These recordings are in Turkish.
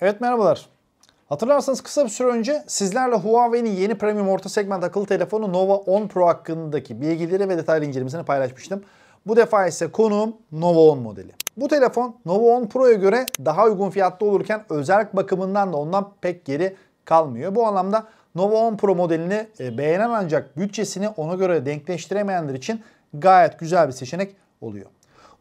Evet merhabalar. Hatırlarsanız kısa bir süre önce sizlerle Huawei'nin yeni premium orta segment akıllı telefonu Nova 10 Pro hakkındaki bilgileri ve detaylı incelemesini paylaşmıştım. Bu defa ise konuğum Nova 10 modeli. Bu telefon Nova 10 Pro'ya göre daha uygun fiyatta olurken özellik bakımından da ondan pek geri kalmıyor. Bu anlamda Nova 10 Pro modelini e, beğenen ancak bütçesini ona göre denkleştiremeyenler için gayet güzel bir seçenek oluyor.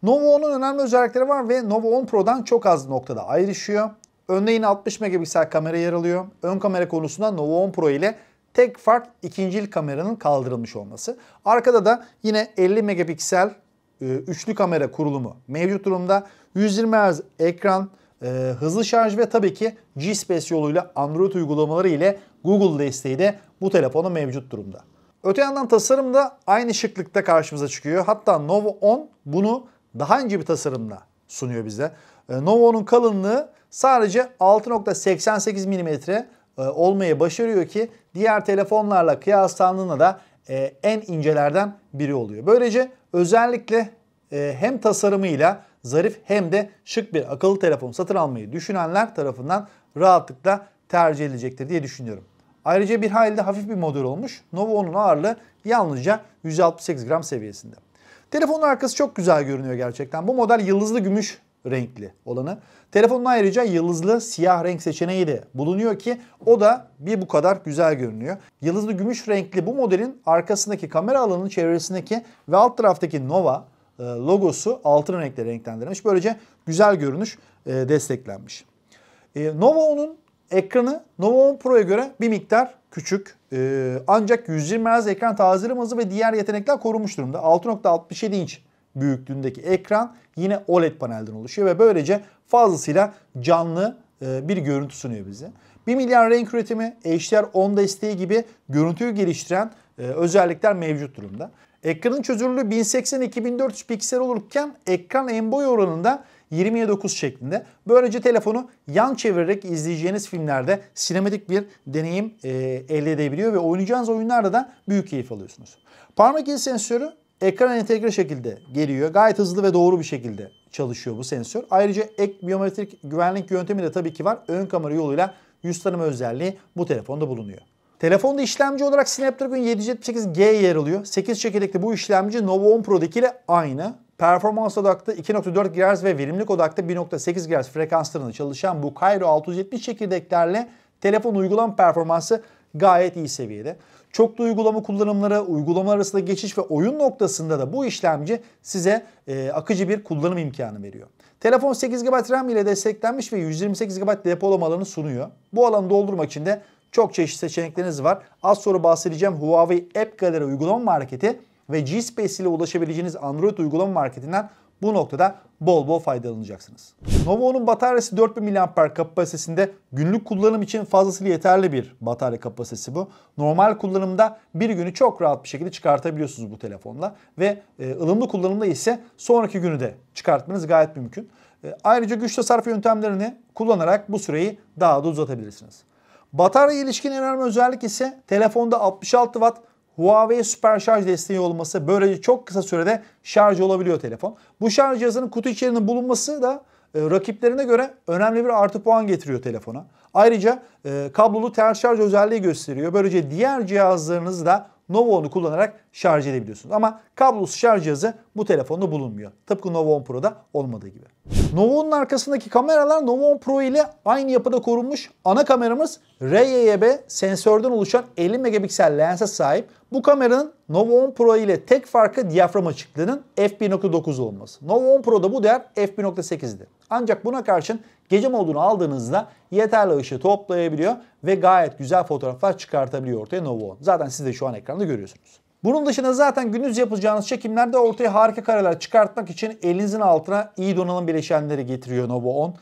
Nova 10'un önemli özellikleri var ve Nova 10 Pro'dan çok az noktada ayrışıyor. Önde yine 60 megapiksel kamera yer alıyor. Ön kamera konusunda Nova 10 Pro ile tek fark ikincil kameranın kaldırılmış olması. Arkada da yine 50 megapiksel e, üçlü kamera kurulumu mevcut durumda. 120 Hz ekran, e, hızlı şarj ve tabii ki G-Space yoluyla Android uygulamaları ile Google desteği de bu telefona mevcut durumda. Öte yandan tasarım da aynı şıklıkta karşımıza çıkıyor. Hatta Nova 10 bunu daha önce bir tasarımla sunuyor bize. E, Nova 10'un kalınlığı Sadece 6.88 mm e, olmayı başarıyor ki diğer telefonlarla kıyaslandığında da e, en incelerden biri oluyor. Böylece özellikle e, hem tasarımıyla zarif hem de şık bir akıllı telefon satın almayı düşünenler tarafından rahatlıkla tercih edilecektir diye düşünüyorum. Ayrıca bir halde hafif bir model olmuş. Nova 10'un ağırlığı yalnızca 168 gram seviyesinde. Telefonun arkası çok güzel görünüyor gerçekten. Bu model yıldızlı gümüş renkli olanı. Telefonun ayrıca yıldızlı siyah renk seçeneği de bulunuyor ki o da bir bu kadar güzel görünüyor. Yıldızlı gümüş renkli bu modelin arkasındaki kamera alanının çevresindeki ve alt taraftaki Nova e, logosu altın renkle renklendirilmiş. Böylece güzel görünüş e, desteklenmiş. E, Nova 10'un ekranı Nova 10 Pro'ya göre bir miktar küçük. Ancak 120 Hz ekran tazeleme hızı ve diğer yetenekler korunmuş durumda. 6.67 inç büyüklüğündeki ekran yine OLED panelden oluşuyor ve böylece fazlasıyla canlı e, bir görüntü sunuyor bize. 1 milyar renk üretimi, HDR10 desteği gibi görüntüyü geliştiren e, özellikler mevcut durumda. Ekranın çözünürlüğü 1080-2400 piksel olurken ekran en boy oranında 20'ye şeklinde. Böylece telefonu yan çevirerek izleyeceğiniz filmlerde sinematik bir deneyim e, elde edebiliyor ve oynayacağınız oyunlarda da büyük keyif alıyorsunuz. Parmak iz sensörü Ekran entegre şekilde geliyor. Gayet hızlı ve doğru bir şekilde çalışıyor bu sensör. Ayrıca ek biyometrik güvenlik yöntemi de tabii ki var. Ön kamera yoluyla yüz tanıma özelliği bu telefonda bulunuyor. Telefonda işlemci olarak Snapdragon 778G yer alıyor. 8 çekirdekli bu işlemci Nova 10 Pro'daki ile aynı. Performans odaklı 2.4 GHz ve verimlilik odaklı 1.8 GHz frekanslarında çalışan bu Cairo 670 çekirdeklerle telefon uygulam performansı gayet iyi seviyede. Çoklu uygulama kullanımları, uygulama arasında geçiş ve oyun noktasında da bu işlemci size e, akıcı bir kullanım imkanı veriyor. Telefon 8 GB RAM ile desteklenmiş ve 128 GB depolama alanı sunuyor. Bu alanı doldurmak için de çok çeşitli seçenekleriniz var. Az sonra bahsedeceğim Huawei App Gallery uygulama marketi ve G-Space ile ulaşabileceğiniz Android uygulama marketinden bu noktada bol bol faydalanacaksınız. Novo'nun bataryası 4000 mAh kapasitesinde günlük kullanım için fazlasıyla yeterli bir batarya kapasitesi bu. Normal kullanımda bir günü çok rahat bir şekilde çıkartabiliyorsunuz bu telefonla ve e, ılımlı kullanımda ise sonraki günü de çıkartmanız gayet mümkün. E, ayrıca güç tasarruf yöntemlerini kullanarak bu süreyi daha da uzatabilirsiniz. Batarya ilişkin en önemli özellik ise telefonda 66 Watt Huawei süper şarj desteği olması böylece çok kısa sürede şarj olabiliyor telefon. Bu şarj cihazının kutu içerisinde bulunması da e, rakiplerine göre önemli bir artı puan getiriyor telefona. Ayrıca e, kablolu ters şarj özelliği gösteriyor. Böylece diğer cihazlarınızı da Novo'nu kullanarak şarj edebiliyorsunuz. Ama kablosuz şarj cihazı bu telefonda bulunmuyor. Tıpkı Nova 10 Pro'da olmadığı gibi. Nova arkasındaki kameralar Nova 10 Pro ile aynı yapıda korunmuş. Ana kameramız RYB sensörden oluşan 50 megapiksel lense sahip. Bu kameranın Nova 10 Pro ile tek farkı diyafram açıklığının f1.9 olması. Nova 10 Pro'da bu değer f1.8'di. Ancak buna karşın gece modunu aldığınızda yeterli ışığı toplayabiliyor ve gayet güzel fotoğraflar çıkartabiliyor ortaya Nova 10. Zaten siz de şu an ekranda görüyorsunuz. Bunun dışında zaten gündüz yapacağınız çekimlerde ortaya harika kareler çıkartmak için elinizin altına iyi donanım bileşenleri getiriyor Nova 10.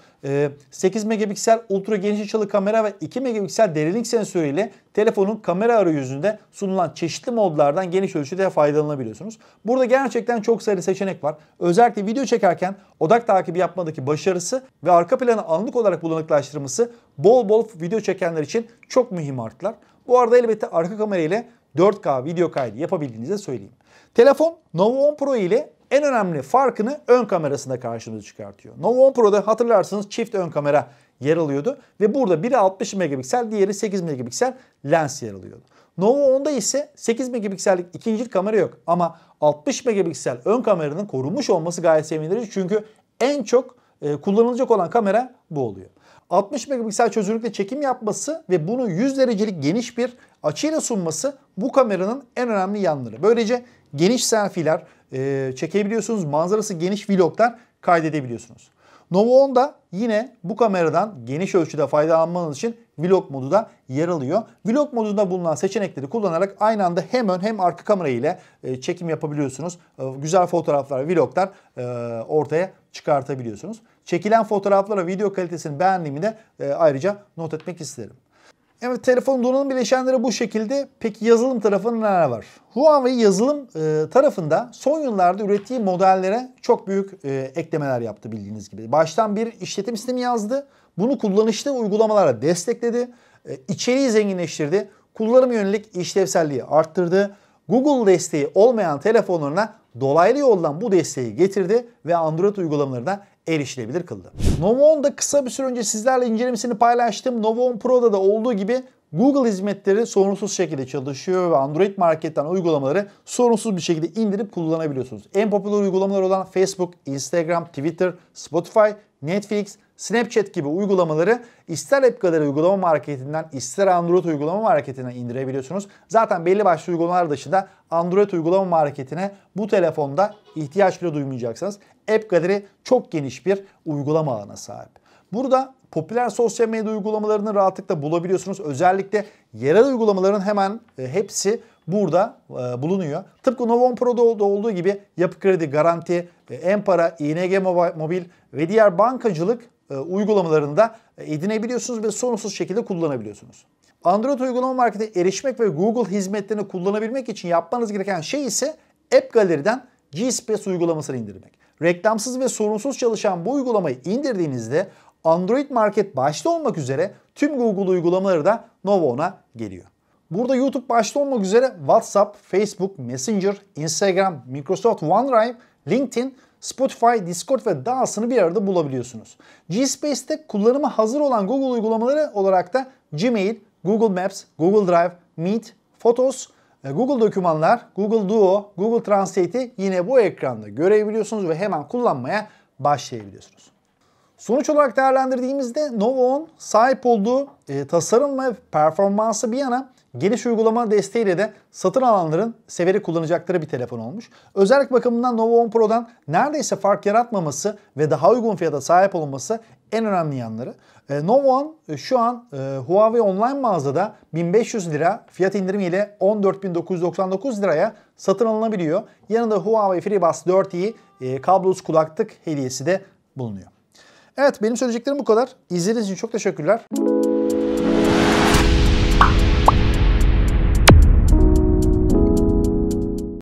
8 megapiksel ultra geniş açılı kamera ve 2 megapiksel derinlik sensörü ile telefonun kamera arayüzünde sunulan çeşitli modlardan geniş ölçüde faydalanabiliyorsunuz. Burada gerçekten çok sayıda seçenek var. Özellikle video çekerken odak takibi yapmadaki başarısı ve arka planı anlık olarak bulanıklaştırması bol bol video çekenler için çok mühim artlar. Bu arada elbette arka kamera ile 4K video kaydı yapabildiğinizi söyleyeyim. Telefon Nova 10 Pro ile en önemli farkını ön kamerasında karşımıza çıkartıyor. Nova 10 Pro'da hatırlarsınız çift ön kamera yer alıyordu ve burada biri 60 megapiksel, diğeri 8 megapiksel lens yer alıyordu. Nova 10'da ise 8 megapiksellik ikinci kamera yok ama 60 megapiksel ön kameranın korunmuş olması gayet sevindirici çünkü en çok e, kullanılacak olan kamera bu oluyor. 60 megapiksel çözünürlükte çekim yapması ve bunu 100 derecelik geniş bir açıyla sunması bu kameranın en önemli yanları. Böylece geniş selfie'ler e, çekebiliyorsunuz. Manzarası geniş vloglar kaydedebiliyorsunuz. Nova 10 da yine bu kameradan geniş ölçüde faydalanmanız için vlog modu da yer alıyor. Vlog modunda bulunan seçenekleri kullanarak aynı anda hem ön hem arka kamera ile e, çekim yapabiliyorsunuz. E, güzel fotoğraflar, vloglar e, ortaya çıkartabiliyorsunuz. Çekilen fotoğraflara video kalitesini beğendiğimi de e, ayrıca not etmek isterim. Evet telefon donanım bileşenleri bu şekilde. Peki yazılım tarafında neler var? Huawei yazılım e, tarafında son yıllarda ürettiği modellere çok büyük e, eklemeler yaptı bildiğiniz gibi. Baştan bir işletim sistemi yazdı. Bunu kullanışlı uygulamalara destekledi. E, içeriği zenginleştirdi. Kullanım yönelik işlevselliği arttırdı. Google desteği olmayan telefonlarına dolaylı yoldan bu desteği getirdi ve Android uygulamalarına erişilebilir kıldı. Novo 10'da kısa bir süre önce sizlerle incelemesini paylaştım. Novo 10 Pro'da da olduğu gibi Google hizmetleri sorunsuz şekilde çalışıyor ve Android marketten uygulamaları sorunsuz bir şekilde indirip kullanabiliyorsunuz. En popüler uygulamalar olan Facebook, Instagram, Twitter, Spotify, Netflix, Snapchat gibi uygulamaları ister App Gallery uygulama marketinden ister Android uygulama marketinden indirebiliyorsunuz. Zaten belli başlı uygulamalar dışında Android uygulama marketine bu telefonda ihtiyaç bile duymayacaksınız. App Gallery çok geniş bir uygulama ağına sahip. Burada popüler sosyal medya uygulamalarını rahatlıkla bulabiliyorsunuz. Özellikle yerel uygulamaların hemen e, hepsi burada e, bulunuyor. Tıpkı Novon Pro'da olduğu gibi Yapı Kredi, Garanti, e, Empara, ING Mobil ve diğer bankacılık uygulamalarını da edinebiliyorsunuz ve sorunsuz şekilde kullanabiliyorsunuz. Android uygulama markete erişmek ve Google hizmetlerini kullanabilmek için yapmanız gereken şey ise App Gallery'den g uygulamasını indirmek. Reklamsız ve sorunsuz çalışan bu uygulamayı indirdiğinizde Android Market başta olmak üzere tüm Google uygulamaları da Novo'na geliyor. Burada YouTube başta olmak üzere WhatsApp, Facebook, Messenger, Instagram, Microsoft OneDrive, LinkedIn, Spotify, Discord ve dahasını bir arada bulabiliyorsunuz. G-Space'te kullanıma hazır olan Google uygulamaları olarak da Gmail, Google Maps, Google Drive, Meet, Photos, e, Google Dokümanlar, Google Duo, Google Translate'i yine bu ekranda görebiliyorsunuz ve hemen kullanmaya başlayabiliyorsunuz. Sonuç olarak değerlendirdiğimizde Novo10 sahip olduğu e, tasarım ve performansı bir yana geniş uygulama desteğiyle de satın alanların severi kullanacakları bir telefon olmuş. Özellik bakımından Novo 10 Pro'dan neredeyse fark yaratmaması ve daha uygun fiyata sahip olması en önemli yanları. E, Novo 10 e, şu an e, Huawei online mağazada 1500 lira fiyat indirimiyle 14.999 liraya satın alınabiliyor. Yanında Huawei FreeBuds 4i e, kablosuz kulaklık hediyesi de bulunuyor. Evet benim söyleyeceklerim bu kadar. İzlediğiniz için çok teşekkürler.